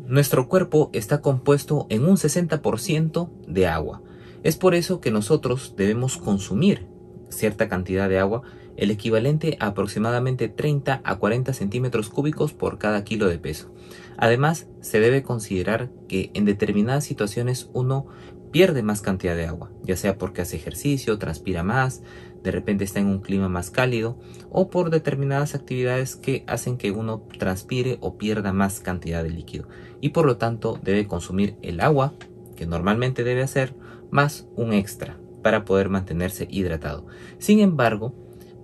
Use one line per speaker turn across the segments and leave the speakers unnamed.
Nuestro cuerpo está compuesto en un 60% de agua. Es por eso que nosotros debemos consumir cierta cantidad de agua, el equivalente a aproximadamente 30 a 40 centímetros cúbicos por cada kilo de peso. Además, se debe considerar que en determinadas situaciones uno pierde más cantidad de agua, ya sea porque hace ejercicio, transpira más, de repente está en un clima más cálido o por determinadas actividades que hacen que uno transpire o pierda más cantidad de líquido y por lo tanto debe consumir el agua que normalmente debe hacer más un extra para poder mantenerse hidratado. Sin embargo,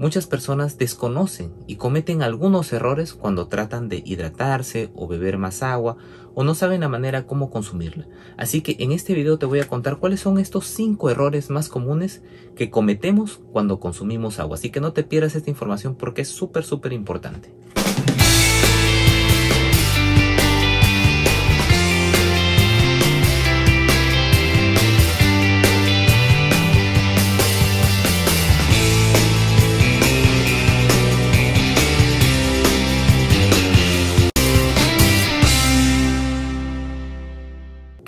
Muchas personas desconocen y cometen algunos errores cuando tratan de hidratarse o beber más agua o no saben la manera cómo consumirla. Así que en este video te voy a contar cuáles son estos 5 errores más comunes que cometemos cuando consumimos agua. Así que no te pierdas esta información porque es súper súper importante.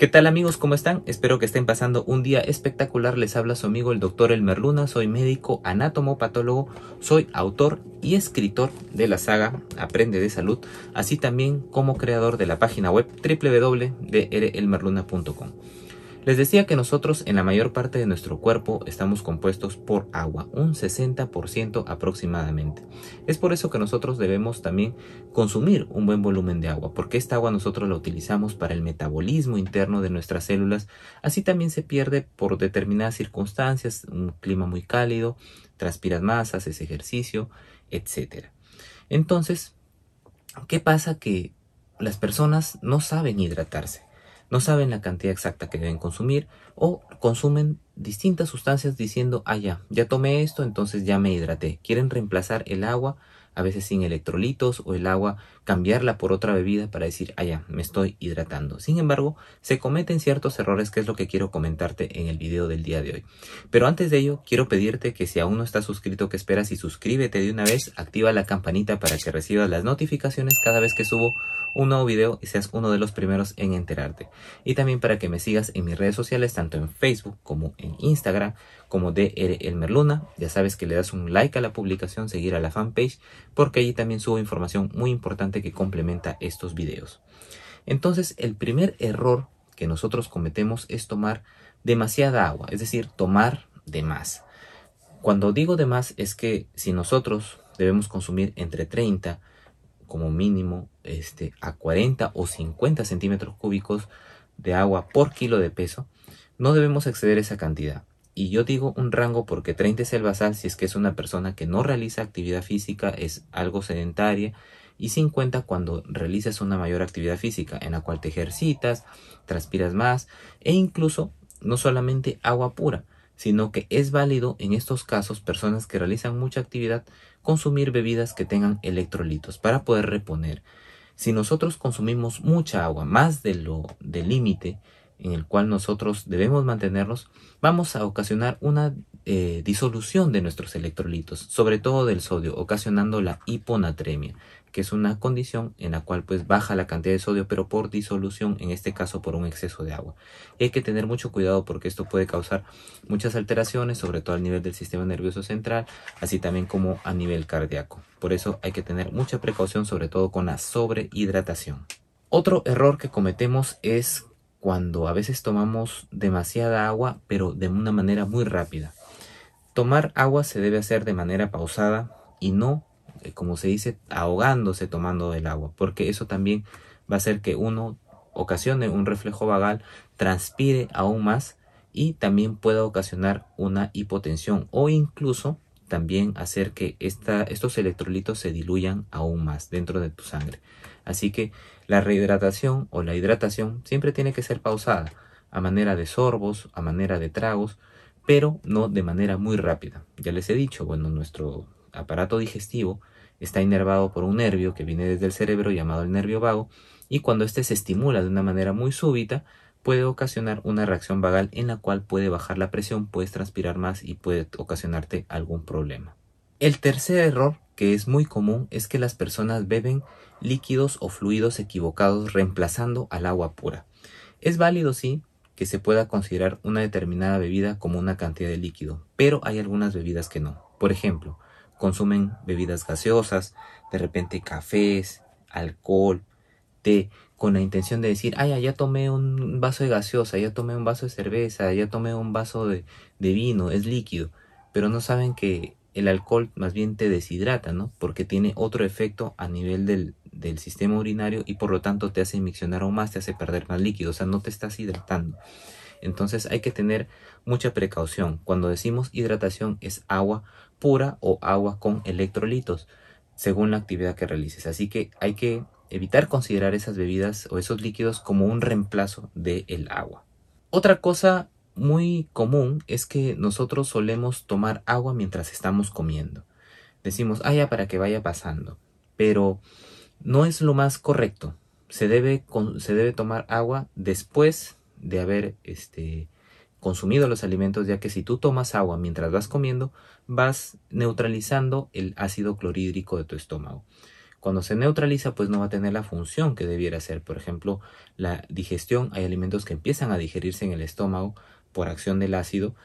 ¿Qué tal amigos? ¿Cómo están? Espero que estén pasando un día espectacular. Les habla su amigo el doctor Elmer Luna. Soy médico, anátomo, patólogo, soy autor y escritor de la saga Aprende de Salud, así también como creador de la página web www.drelmerluna.com. Les decía que nosotros en la mayor parte de nuestro cuerpo estamos compuestos por agua, un 60% aproximadamente. Es por eso que nosotros debemos también consumir un buen volumen de agua, porque esta agua nosotros la utilizamos para el metabolismo interno de nuestras células, así también se pierde por determinadas circunstancias, un clima muy cálido, transpiras más, haces ejercicio, etc. Entonces, ¿qué pasa? Que las personas no saben hidratarse no saben la cantidad exacta que deben consumir o consumen distintas sustancias diciendo, ah, ya, ya tomé esto, entonces ya me hidraté. Quieren reemplazar el agua a veces sin electrolitos o el agua, cambiarla por otra bebida para decir, ah, me estoy hidratando. Sin embargo, se cometen ciertos errores que es lo que quiero comentarte en el video del día de hoy. Pero antes de ello, quiero pedirte que si aún no estás suscrito, que esperas y suscríbete de una vez, activa la campanita para que recibas las notificaciones cada vez que subo un nuevo video y seas uno de los primeros en enterarte. Y también para que me sigas en mis redes sociales, tanto en Facebook como en Instagram, como DR Merluna. Ya sabes que le das un like a la publicación, seguir a la fanpage porque allí también subo información muy importante que complementa estos videos. Entonces, el primer error que nosotros cometemos es tomar demasiada agua, es decir, tomar de más. Cuando digo de más es que si nosotros debemos consumir entre 30 como mínimo este, a 40 o 50 centímetros cúbicos de agua por kilo de peso, no debemos exceder esa cantidad. Y yo digo un rango porque 30 es el basal si es que es una persona que no realiza actividad física, es algo sedentaria, y 50 cuando realizas una mayor actividad física en la cual te ejercitas, transpiras más e incluso no solamente agua pura, sino que es válido en estos casos personas que realizan mucha actividad consumir bebidas que tengan electrolitos para poder reponer. Si nosotros consumimos mucha agua, más de lo del límite, en el cual nosotros debemos mantenernos, vamos a ocasionar una eh, disolución de nuestros electrolitos, sobre todo del sodio, ocasionando la hiponatremia, que es una condición en la cual pues baja la cantidad de sodio, pero por disolución, en este caso por un exceso de agua. hay que tener mucho cuidado porque esto puede causar muchas alteraciones, sobre todo al nivel del sistema nervioso central, así también como a nivel cardíaco. Por eso hay que tener mucha precaución, sobre todo con la sobrehidratación. Otro error que cometemos es cuando a veces tomamos demasiada agua, pero de una manera muy rápida. Tomar agua se debe hacer de manera pausada y no, eh, como se dice, ahogándose tomando el agua, porque eso también va a hacer que uno ocasione un reflejo vagal, transpire aún más y también pueda ocasionar una hipotensión o incluso también hacer que estos electrolitos se diluyan aún más dentro de tu sangre. Así que la rehidratación o la hidratación siempre tiene que ser pausada, a manera de sorbos, a manera de tragos, pero no de manera muy rápida. Ya les he dicho, bueno, nuestro aparato digestivo está inervado por un nervio que viene desde el cerebro llamado el nervio vago y cuando éste se estimula de una manera muy súbita, puede ocasionar una reacción vagal en la cual puede bajar la presión, puedes transpirar más y puede ocasionarte algún problema. El tercer error, que es muy común, es que las personas beben líquidos o fluidos equivocados reemplazando al agua pura. Es válido, sí, que se pueda considerar una determinada bebida como una cantidad de líquido, pero hay algunas bebidas que no. Por ejemplo, consumen bebidas gaseosas, de repente cafés, alcohol, con la intención de decir, ay, ya tomé un vaso de gaseosa, ya tomé un vaso de cerveza, ya tomé un vaso de, vino, es líquido, pero no saben que el alcohol más bien te deshidrata, ¿no? Porque tiene otro efecto a nivel del, sistema urinario y por lo tanto te hace miccionar aún más, te hace perder más líquido, o sea, no te estás hidratando. Entonces hay que tener mucha precaución. Cuando decimos hidratación es agua pura o agua con electrolitos, según la actividad que realices. Así que hay que evitar considerar esas bebidas o esos líquidos como un reemplazo del agua. Otra cosa muy común es que nosotros solemos tomar agua mientras estamos comiendo. Decimos, ah, ya para que vaya pasando. Pero no es lo más correcto. Se debe, se debe tomar agua después de haber este, consumido los alimentos, ya que si tú tomas agua mientras vas comiendo, vas neutralizando el ácido clorhídrico de tu estómago. Cuando se neutraliza, pues no va a tener la función que debiera ser. Por ejemplo, la digestión, hay alimentos que empiezan a digerirse en el estómago por acción del ácido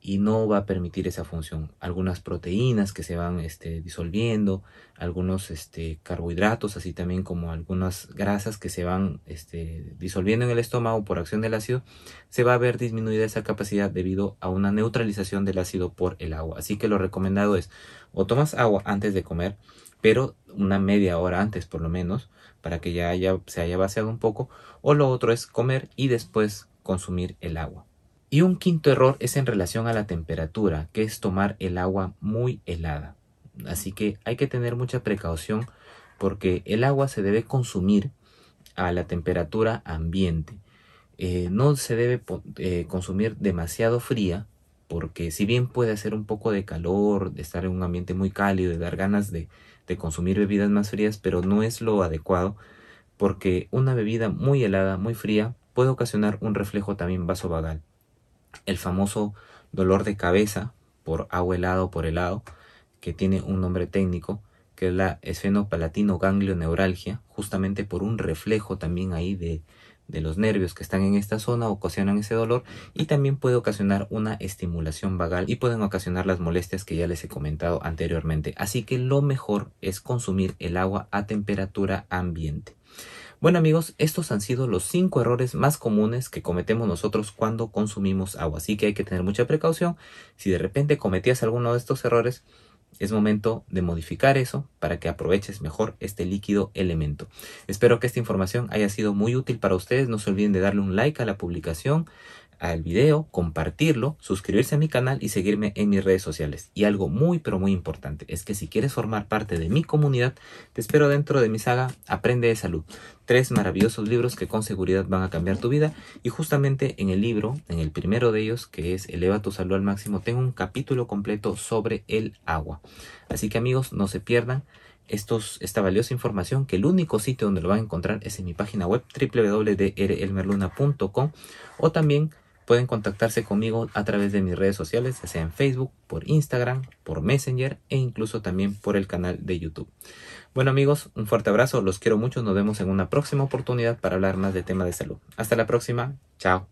y no va a permitir esa función. Algunas proteínas que se van este, disolviendo, algunos este, carbohidratos, así también como algunas grasas que se van este, disolviendo en el estómago por acción del ácido, se va a ver disminuida esa capacidad debido a una neutralización del ácido por el agua. Así que lo recomendado es o tomas agua antes de comer, pero una media hora antes por lo menos, para que ya se haya vaciado un poco, o lo otro es comer y después consumir el agua. Y un quinto error es en relación a la temperatura, que es tomar el agua muy helada. Así que hay que tener mucha precaución porque el agua se debe consumir a la temperatura ambiente. Eh, no se debe eh, consumir demasiado fría porque si bien puede hacer un poco de calor, de estar en un ambiente muy cálido, de dar ganas de, de consumir bebidas más frías, pero no es lo adecuado, porque una bebida muy helada, muy fría, puede ocasionar un reflejo también vasovagal, el famoso dolor de cabeza por agua helada o por helado, que tiene un nombre técnico, que es la esfenopalatino ganglioneuralgia, justamente por un reflejo también ahí de, de los nervios que están en esta zona ocasionan ese dolor y también puede ocasionar una estimulación vagal y pueden ocasionar las molestias que ya les he comentado anteriormente. Así que lo mejor es consumir el agua a temperatura ambiente. Bueno amigos, estos han sido los cinco errores más comunes que cometemos nosotros cuando consumimos agua, así que hay que tener mucha precaución. Si de repente cometías alguno de estos errores, es momento de modificar eso para que aproveches mejor este líquido elemento. Espero que esta información haya sido muy útil para ustedes. No se olviden de darle un like a la publicación, al video, compartirlo, suscribirse a mi canal y seguirme en mis redes sociales. Y algo muy pero muy importante es que si quieres formar parte de mi comunidad, te espero dentro de mi saga Aprende de Salud. Tres maravillosos libros que con seguridad van a cambiar tu vida y justamente en el libro, en el primero de ellos que es Eleva tu salud al máximo, tengo un capítulo completo sobre el agua. Así que amigos, no se pierdan. Estos, esta valiosa información que el único sitio donde lo van a encontrar es en mi página web www.drelmerluna.com e e e o también Pueden contactarse conmigo a través de mis redes sociales, ya sea en Facebook, por Instagram, por Messenger e incluso también por el canal de YouTube. Bueno amigos, un fuerte abrazo, los quiero mucho, nos vemos en una próxima oportunidad para hablar más de temas de salud. Hasta la próxima, chao.